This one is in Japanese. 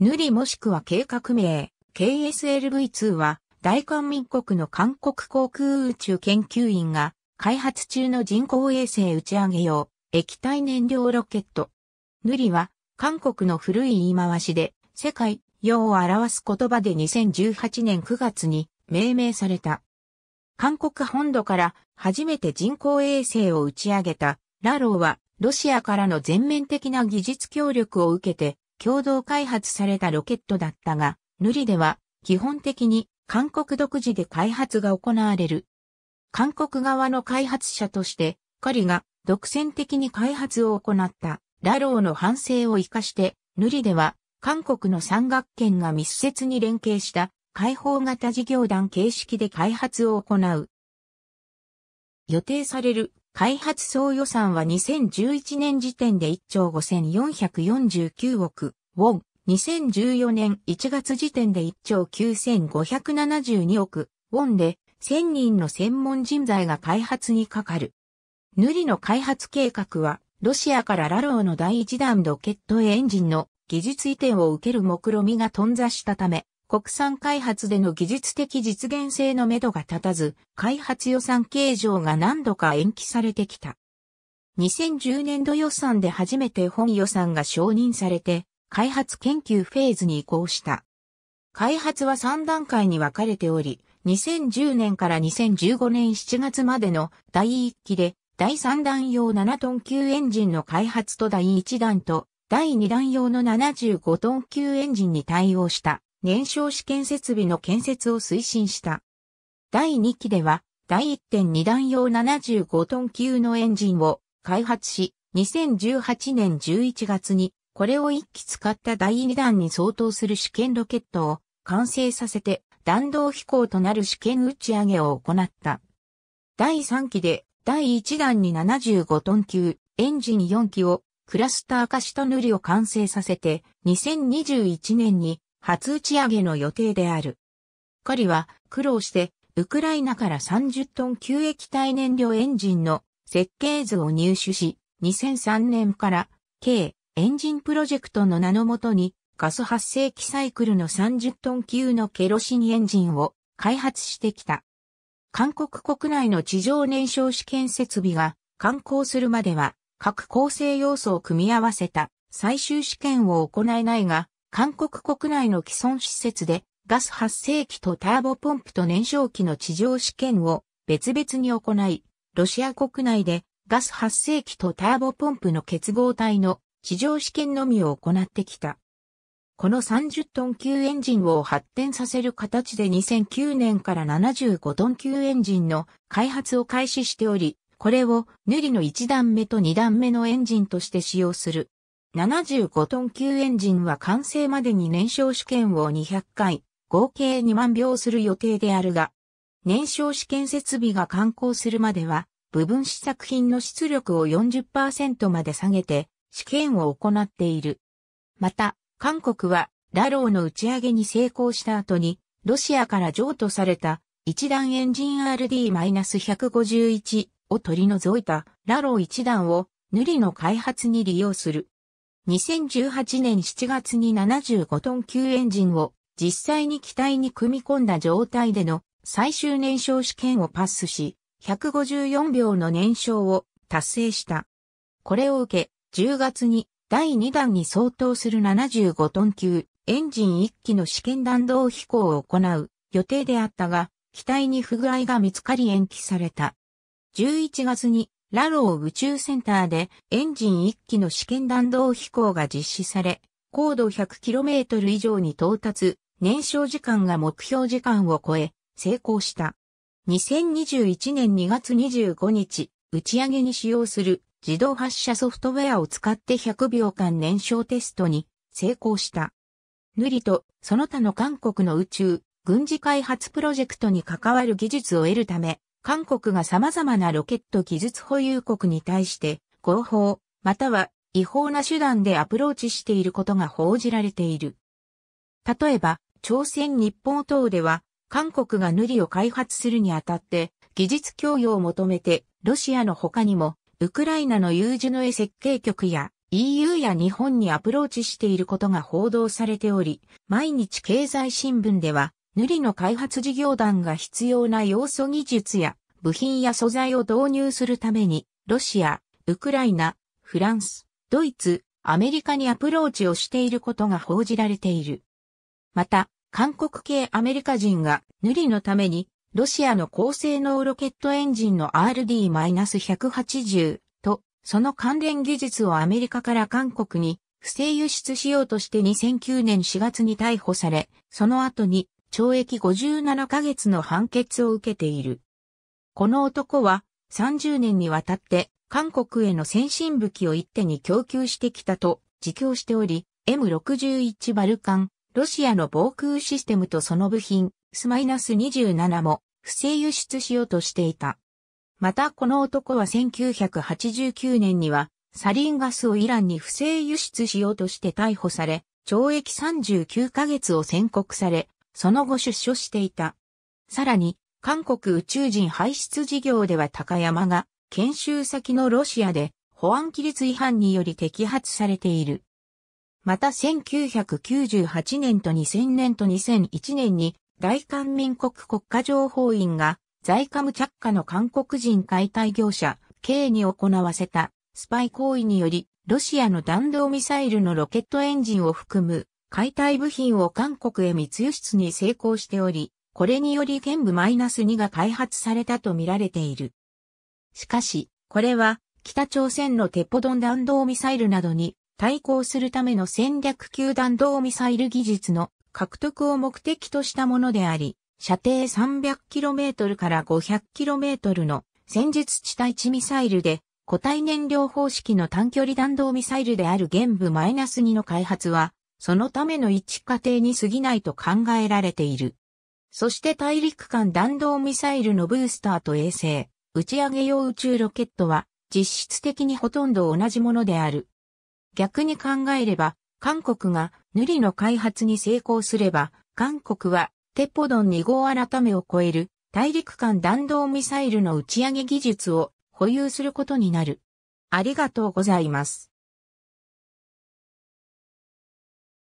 ヌリもしくは計画名、KSLV2 は、大韓民国の韓国航空宇宙研究院が、開発中の人工衛星打ち上げ用、液体燃料ロケット。ヌリは、韓国の古い言い回しで、世界、用を表す言葉で2018年9月に命名された。韓国本土から初めて人工衛星を打ち上げた、ラローは、ロシアからの全面的な技術協力を受けて、共同開発されたロケットだったが、ヌリでは基本的に韓国独自で開発が行われる。韓国側の開発者として、彼が独占的に開発を行ったラローの反省を活かして、ヌリでは韓国の山学圏が密接に連携した開放型事業団形式で開発を行う。予定される開発総予算は2011年時点で1兆5449億ウォン、2014年1月時点で1兆9572億ウォンで、1000人の専門人材が開発にかかる。ヌリの開発計画は、ロシアからラローの第一弾ロケットエンジンの技術移転を受ける目論みが頓挫したため、国産開発での技術的実現性のめどが立たず、開発予算計上が何度か延期されてきた。2010年度予算で初めて本予算が承認されて、開発研究フェーズに移行した。開発は3段階に分かれており、2010年から2015年7月までの第1期で、第3弾用7トン級エンジンの開発と第1弾と、第2弾用の75トン級エンジンに対応した。燃焼試験設備の建設を推進した。第2期では、第1.2弾用75トン級のエンジンを開発し、2018年11月に、これを1機使った第2弾に相当する試験ロケットを完成させて、弾道飛行となる試験打ち上げを行った。第3期で、第1弾に75トン級、エンジン4機をクラスター化した塗りを完成させて、2021年に初打ち上げの予定である。カリは苦労してウクライナから30トン級液体燃料エンジンの設計図を入手し、2003年から K エンジンプロジェクトの名のもとにガス発生器サイクルの30トン級のケロシンエンジンを開発してきた。韓国国内の地上燃焼試験設備が完工するまでは各構成要素を組み合わせた最終試験を行えないが、韓国国内の既存施設でガス発生機とターボポンプと燃焼機の地上試験を別々に行い、ロシア国内でガス発生機とターボポンプの結合体の地上試験のみを行ってきた。この30トン級エンジンを発展させる形で2009年から75トン級エンジンの開発を開始しており、これをヌリの1段目と2段目のエンジンとして使用する。75トン級エンジンは完成までに燃焼試験を200回、合計2万秒する予定であるが、燃焼試験設備が完工するまでは、部分試作品の出力を40%まで下げて、試験を行っている。また、韓国は、ラローの打ち上げに成功した後に、ロシアから譲渡された、一段エンジン RD-151 を取り除いた、ラロー一段を、ヌリの開発に利用する。2018年7月に75トン級エンジンを実際に機体に組み込んだ状態での最終燃焼試験をパスし、154秒の燃焼を達成した。これを受け、10月に第2弾に相当する75トン級エンジン1機の試験弾道飛行を行う予定であったが、機体に不具合が見つかり延期された。11月にラロー宇宙センターでエンジン1機の試験弾道飛行が実施され、高度 100km 以上に到達、燃焼時間が目標時間を超え、成功した。2021年2月25日、打ち上げに使用する自動発射ソフトウェアを使って100秒間燃焼テストに成功した。ヌリとその他の韓国の宇宙、軍事開発プロジェクトに関わる技術を得るため、韓国が様々なロケット技術保有国に対して合法、または違法な手段でアプローチしていることが報じられている。例えば、朝鮮日報等では、韓国が塗りを開発するにあたって、技術供与を求めて、ロシアの他にも、ウクライナのユージュノエ設計局や EU や日本にアプローチしていることが報道されており、毎日経済新聞では、塗りの開発事業団が必要な要素技術や部品や素材を導入するために、ロシア、ウクライナ、フランス、ドイツ、アメリカにアプローチをしていることが報じられている。また、韓国系アメリカ人が塗りのために、ロシアの高性能ロケットエンジンの RD-180 と、その関連技術をアメリカから韓国に不正輸出しようとして2009年4月に逮捕され、その後に懲役57ヶ月の判決を受けている。この男は30年にわたって韓国への先進武器を一手に供給してきたと自供しており、M61 バルカン、ロシアの防空システムとその部品、スマイナス2 7も不正輸出しようとしていた。またこの男は1989年にはサリンガスをイランに不正輸出しようとして逮捕され、懲役39ヶ月を宣告され、その後出所していた。さらに、韓国宇宙人排出事業では高山が、研修先のロシアで保安規律違反により摘発されている。また1998年と2000年と2001年に大韓民国国家情報院が在韓無着火の韓国人解体業者 K に行わせたスパイ行為によりロシアの弾道ミサイルのロケットエンジンを含む解体部品を韓国へ密輸出に成功しており、これにより剣部 -2 が開発されたと見られている。しかし、これは北朝鮮のテポドン弾道ミサイルなどに対抗するための戦略級弾道ミサイル技術の獲得を目的としたものであり、射程 300km から 500km の戦術地対地ミサイルで固体燃料方式の短距離弾道ミサイルである玄武 -2 の開発はそのための一過程に過ぎないと考えられている。そして大陸間弾道ミサイルのブースターと衛星、打ち上げ用宇宙ロケットは実質的にほとんど同じものである。逆に考えれば、韓国がヌリの開発に成功すれば、韓国はテポドン2号改めを超える大陸間弾道ミサイルの打ち上げ技術を保有することになる。ありがとうございます。